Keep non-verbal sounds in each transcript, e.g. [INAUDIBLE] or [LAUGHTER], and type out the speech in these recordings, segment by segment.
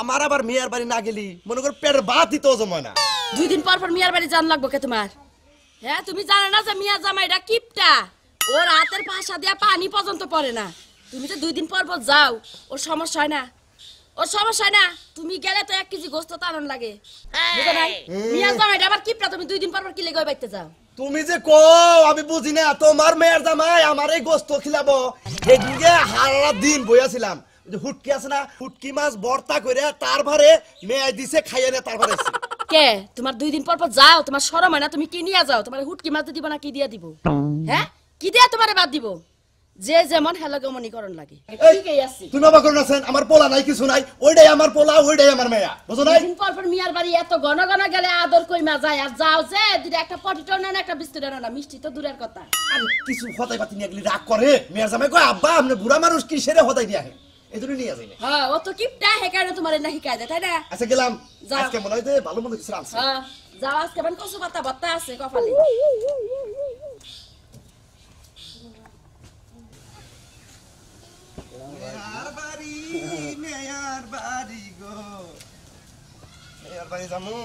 আমার আবার মেয়ের বাড়ি না গেলি মনে কর পেটের বাদ তো জমা না দুই দিন পর পর মিয়ার বাড়ি জান লাগবো কে তোমার হ্যাঁ তুমি জানো না যে মিয়া জামাইটা কিপটা ওর হাতের পাশা দিয়া পানি পর্যন্ত পড়ে না তুমি তো দুই দিন পর পর যাও ওর সমস্যা হয় না ওর সমস্যা হয় না তুমি গেলে তো এক কেজি গোস্ত তারণ লাগে বুঝো নাই মিয়া জামাইটা আবার কিপটা তুমি দুই দিন পর পর কি গই বাইতে যাও তুমি যে কো আমি বুঝি না তোমার মেয়ের জামাই আমার এই গোস্ত খিলাবো এদিকে হারা দিন বইয়াছিলাম হুটকি আছে না হুটকি মাছ বর্তা করে তার ভারে মেয়ে দিছে খাইয়ে না তারপরে কে তোমার দুই দিন পর পর যাও তোমার শরম হয় না তুমি কি নিয়ে যাও তোমার হুটকি মাছ দিব না কি দিয়া দিব হ্যাঁ কি দিয়া তোমারে বাদ দিব যে যেমন হেলগমনীকরণ লাগে তুমি নবা করুন আছেন আমার পোলা নাই কিছু নাই ওইটাই আমার পোলা ওইটাই আমার মেয়া বুঝো নাই দিন পর পর মিয়ার বাড়ি এত ঘন ঘন গেলে আদর কই মা যায় আর যাও যে দিদি একটা পটিটো নেন একটা বিস্তর নেন না মিষ্টি তো দূরের কথা আর কিছু হতাই পাতি নিয়ে রাগ করে মেয়ার জামাই কয় আব্বা আপনি বুড়া মানুষ কি কিসেরে হদাই দিয়ে এজন্য নিয়ে যাই হ্যাঁ ও তো কিপটা হেকারে তোমার আচ্ছা, গেলাম আজকে মনে হয় যে ভালো মন্দ কিছু কসু পাতা বাত্তা আছে কপালে মেয়ার গো মেয়ার বাড়ি যামু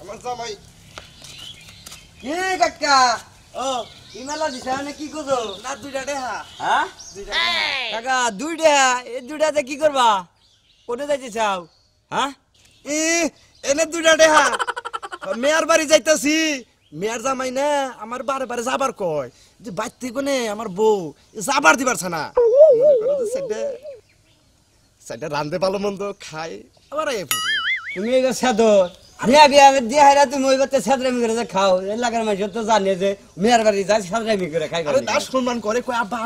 আমার জামাই কি কাকা ও মানে কি না দুইটা হ্যাঁ? কি হ্যাঁ? মেয়ার বাড়ি যাইতাছি মেয়ার জামাই না আমার বারে বারে যাবার কয় যে বাড়তে কোনে আমার বউ যাবার দিবারছে না রান্ধে সেটা ভালো মন্দ খাই আবার তুমি এটা সাদর না আমি দিয়ে হাইরা তুমি ওই বাচ্চা সাদরামি করে খাও এলাকার মানুষ তো যে মেয়ের বাড়ি যায় সাদরামি খাই আরে দাস সম্মান করে কই আব্বা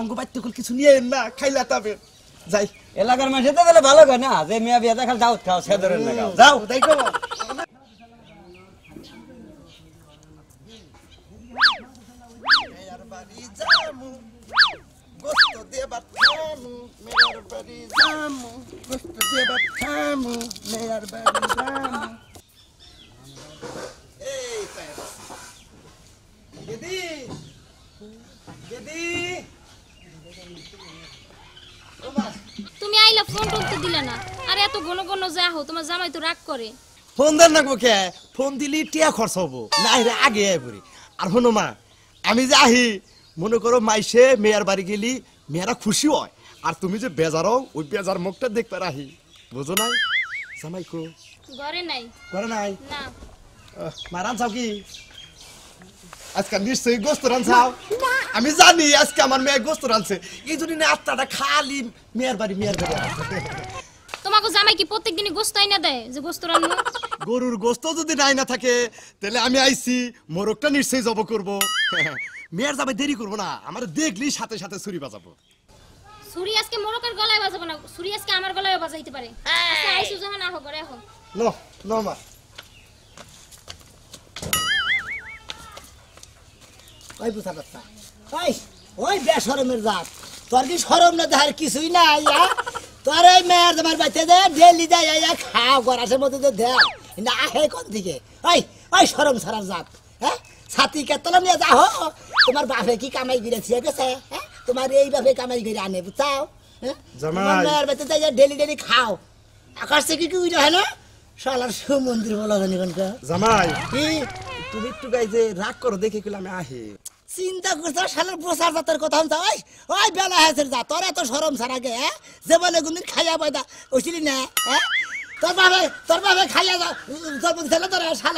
কিছু নিয়ে না খাইলা তবে যাই এলাকার মানুষ ভালো করে না যে মেয়া বিয়া দেখাল দাও খাও সাদরের না গোস্ত দেবার খামু মেয়ের বাড়ি যামু তুমি আইলা ফোন করতে দিলে না আর এত ঘন ঘন যা হো তোমার জামাই তো রাগ করে ফোন দেন না কে ফোন দিলি টিয়া খরচ হবো না রে আগে আই আর হনো মা আমি যে আহি মনে করো মাইসে মেয়ার বাড়ি গেলি মেয়েরা খুশি হয় আর তুমি যে বেজারও ওই বেজার মুখটা দেখতে রাহি বুঝো নাই জামাই ঘরে নাই ঘরে নাই না মারান চাও কি আজকে নিশ্চয়ই গোস্ত রানছাও আমি জানি আজকে আমার মেয়ে গোস্ত রানছে এই জন্য আত্মাটা খালি মেয়ের বাড়ি মেয়ের বাড়ি তোমাকে জামাই কি প্রত্যেকদিন গোস্ত আইনা দেয় যে গোস্ত রান্না গরুর গোস্ত যদি নাই না থাকে তাহলে আমি আইছি মোরগটা নিশ্চয়ই জব করব [LAUGHS] মেয়ের জামাই দেরি করব না আমার দেখলি সাথে সাথে ছুরি বাজাবো ছুরি আজকে মোরকের গলায় বাজাবো না ছুরি আজকে আমার গলায় বাজাইতে পারে হ্যাঁ। আচ্ছা, আইসু যখন আহ করে আহ লো লো মা ওই বুঝা পাচ্ছা ওই ওই বেসরমের জাত তোর কি সরম না তাহার কিছুই না আইয়া তোর ওই মেয়ের তোমার বাচ্চা দে ডেলি দেয় আইয়া খাও গরাসের মধ্যে তো দে না আহে কোন দিকে ওই ওই সরম সরার জাত হ্যাঁ ছাতি কেতলা নিয়ে যা হো তোমার বাপে কি কামাই করে ছিয়ে গেছে হ্যাঁ তোমার এই বাপে কামাই করে আনে বুঝাও হ্যাঁ মেয়ের বাচ্চা দেয় ডেলি ডেলি খাও আকাশ থেকে কি উঠে হয় না শালার সুমন্দির বলা জানি জামাই তুমি একটু গাই যে রাগ করো দেখে কিলাম আহে চিন্তা করছো শালের প্রচার জাতের কথা হন ওই ওই বেলা হয়েছে যা তোর এত সরম সারা গে বলে কোনদিন খাইয়া পয়দা ওইছিলি না হ্যাঁ মাসের মাসে আবেন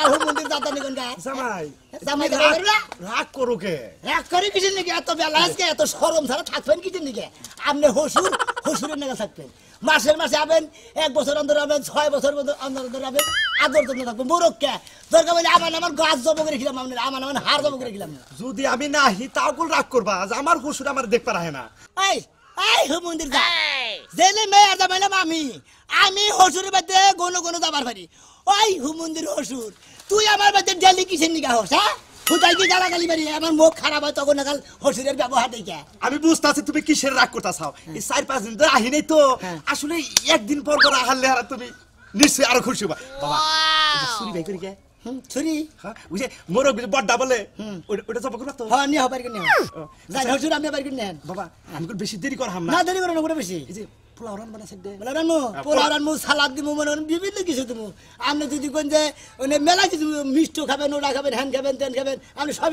এক বছর অন্তর আবেন ছয় বছর অন্তর অন্তর আবেন আদর যত্ন থাকবেন মোরক্কে দরকার বলে আমার আমার গাছ জমা করে রেখলাম আমার আমার হার জমা করে যদি আমি না হি তাও রাগ করবা আমার হুসুর আমার দেখতে হয় না আই হো মন্দির যা জেলে মেয়ে আর জামাইলাম আমি আমি হসুরের বাদে গনো গনো যাবার পারি ওই হু মন্দির হসুর তুই আমার বাদে ডেলি কিসের নিকা হস হ্যাঁ কোথায় কি গালা গালি মারি আমার মুখ খারাপ হয় তখন একাল হসুরের ব্যবহার দেখে আমি বুঝতেছি তুমি কিসের রাগ চাও এই হ্যাঁ। চার পাঁচ দিন তো আহি নাই তো হ্যাঁ। আসলে একদিন পর পর আহার লেহারা তুমি নিশ্চয়ই আরো খুশি বাবা বাবা চুরি ভাই করি কে ছুরি বুঝে মোর বড্ডা বলে ওটা জব তো হ্যাঁ নিয়ে হবার কিনে আচ্ছা। আমি হবার কিনে বাবা হ্যাঁ। আমি বেশি দেরি করা না দেরি করো না বেশি হ্যাঁ, বিভিন্ন কিছু দিমু আপনি যদি কোন খাবেন ওটা খাবেন হ্যান খাবেন তেন খাবেন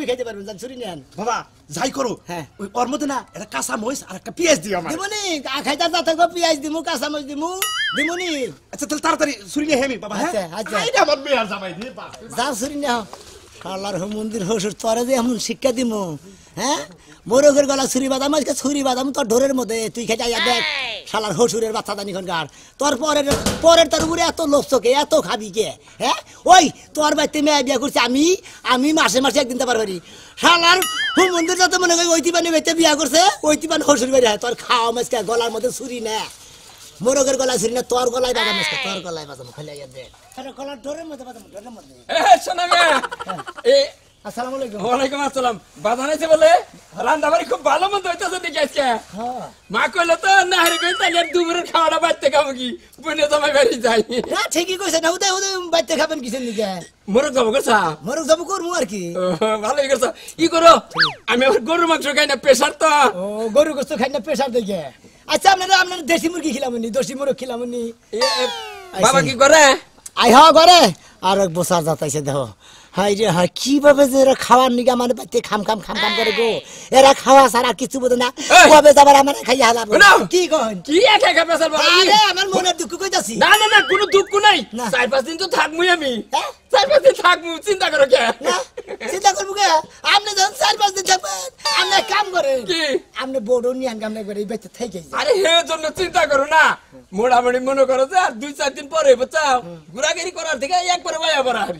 খাইতে পারবেন যান ছুরি নেন বাবা যাই করো হ্যাঁ ওই না একটা কাঁচা মরিচ আর একটা পেঁয়াজ দিও আমার দিমু নি খাইতে যা কাঁচা মরিচ দিমু দিমু আচ্ছা তাহলে তাড়াতাড়ি ছুরি নিয়ে হেমি বাবা হ্যাঁ আচ্ছা আচ্ছা আমার কালার হো মন্দির হো তরে যে এমন শিক্ষা দিব হ্যাঁ মোরগের গলা ছুরি বাদাম আজকে ছুরি বাদাম তোর ঢোরের মধ্যে তুই খেতে আইয়া দেখ শালার হসুরের বাচ্চা দানি খনকার তোর পরের পরের তোর উপরে এত লোভ চোখে এত খাবি কে হ্যাঁ ওই তোর বাড়িতে মেয়ে বিয়ে করছি আমি আমি মাসে মাসে একদিন তো পারি শালার হু মন্দির যাতে মনে করি ওইটি পানি বিয়ে করছে ওইটি পানি হসুর বাড়ি হয় তোর খাওয়া মাছকে গলার মধ্যে ছুরি না মোরগের গলায় ছিল না তোর গলায় বাজা আজকে তোর গলায় বাজানো ফেলে গেছে তোর গলা ধরে মধ্যে বাজানো ধরে মধ্যে এ শোনা মিয়া হ্যাঁ। এ হ্যাঁ। কি করো আমি আবার গরুর মাংস খাই না প্রেসার তো গরু গোস্ত খাই না দেখে আচ্ছা আপনারা দেশি মুরগি খিলামনি দেশি মুরগ খিলামনি বাবা কি করে আই হা করে আর এক বসার যাতাইছে দেখো হাই রে হা কিভাবে যে এরা খাওয়ার নিগে মানে আমার বাড়িতে খাম খাম খাম খাম করে গো এরা খাওয়া সারা কিছু বোঝে না কবে যাবার আমার খাইয়া হালাবো কি কন কি একা একা পেছাল আরে আমার মনের দুঃখ কইতাছি না না না কোনো দুঃখ নাই চার পাঁচ দিন তো থাকমুই আমি হ্যাঁ? চার পাঁচ দিন থাকমু চিন্তা করো কে চিন্তা করবো কে আপনি যখন চার পাঁচ দিন থাকবেন আপনি কাম করেন কি আপনি বড় নিয়ান কামনা করে এই থেকে আরে হে জন্য চিন্তা করো না মোড়ামুড়ি মনে করো যে আর দুই চার দিন পরে বাঁচাও ঘোরাঘুরি করার থেকে একবারে বায়া বড় হারি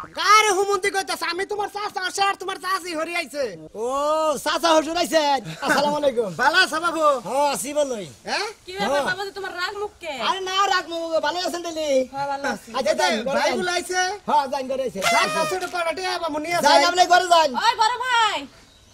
কার হুমন্তি কইতাছ আমি তোমার চাচা শেয়ার তোমার চাচি হরি আইছে ও চাচা হুজুর আইছে আসসালামু আলাইকুম ভালো আছো বাবু হ্যাঁ আছি বলই হ্যাঁ কি ব্যাপার বাবু তোমার রাগ মুখকে আরে না রাগ মুখ ভালো আছেন দিলি হ্যাঁ ভালো আছি আচ্ছা ভাই গুলো আইছে হ্যাঁ যাই করে আইছে যাই ছোট করাটে বাবু নিয়ে যাই আপনি ঘরে যাই ওই ঘরে ভাই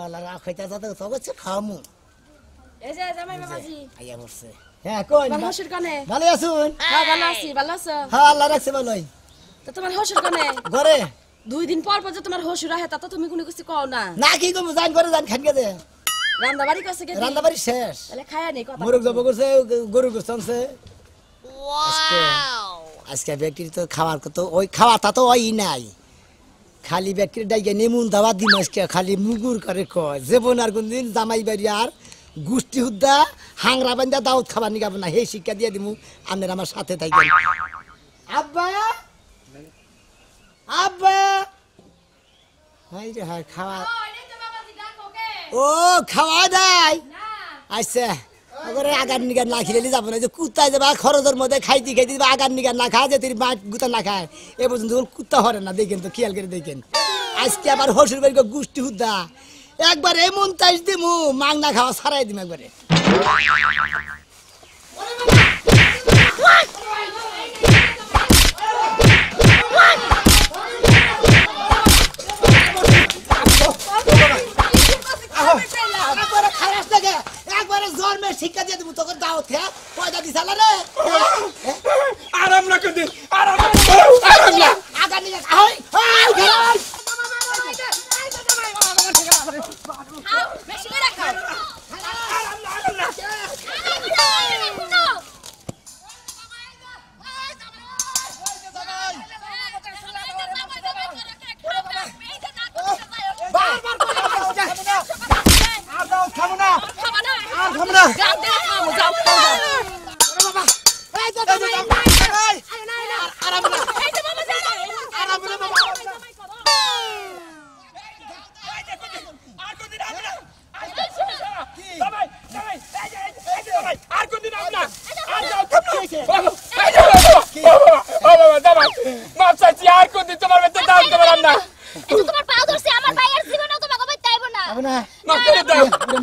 হ্যাঁ, কলা হ্যাঁ, হ্যাঁ, তো দিন পর পর যে তোমার তা তো তুমি কোনো কিছু কও না না কি কম জান করে জান খান গেছে রান্দাবাড়ি কছে গেছে শেষ তাহলে খায়া নেই কথা জব করছে গরু গোছানছে ওয়াও আজকে ব্যক্তির তো খাবার তো ওই খাওয়া তা তো ওই নাই খালি ব্যাকের ডাইগে নেমুন দাওয়া দিমাসকে খালি মুগুর করে কয় জীবন আর কোনদিন জামাই বাড়ি আর গুষ্টি হুদ্দা হাংরা বান্ধা দাউদ খাবার নিগাব না হে শিক্ষা দিয়ে দিমু আমি আমার সাথে থাকবেন আব্বা আব্বা হাই রে হাই খাওয়া ও খাওয়া দাই আচ্ছা ওরে আগার নিগার না খেলে যাবো না যে কুত্তায় যাবা খরচের মধ্যে খাইতে খাইতে যাবা আগার নিগার না খায় যে তুই মাঠ গুতা না খায় এ পর্যন্ত কুত্তা হরে না দেখেন তো খেয়াল করে দেখেন আজকে আবার হসুর বাড়ি গোষ্ঠী হুদা একবার এমন তাইস দিমু মাং না খাওয়া সারাই দিম একবারে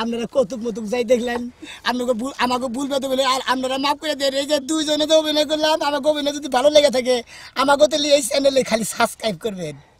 আপনারা কৌতুক মতুক যাই দেখলেন আপনাকে আমাকে ভুল পেতে বলে আর আপনারা মাফ করে দেন এই যে দুইজনে তো অভিনয় করলাম আমাকে অভিনয় যদি ভালো লেগে থাকে আমাকে তো এই চ্যানেলে খালি সাবস্ক্রাইব করবেন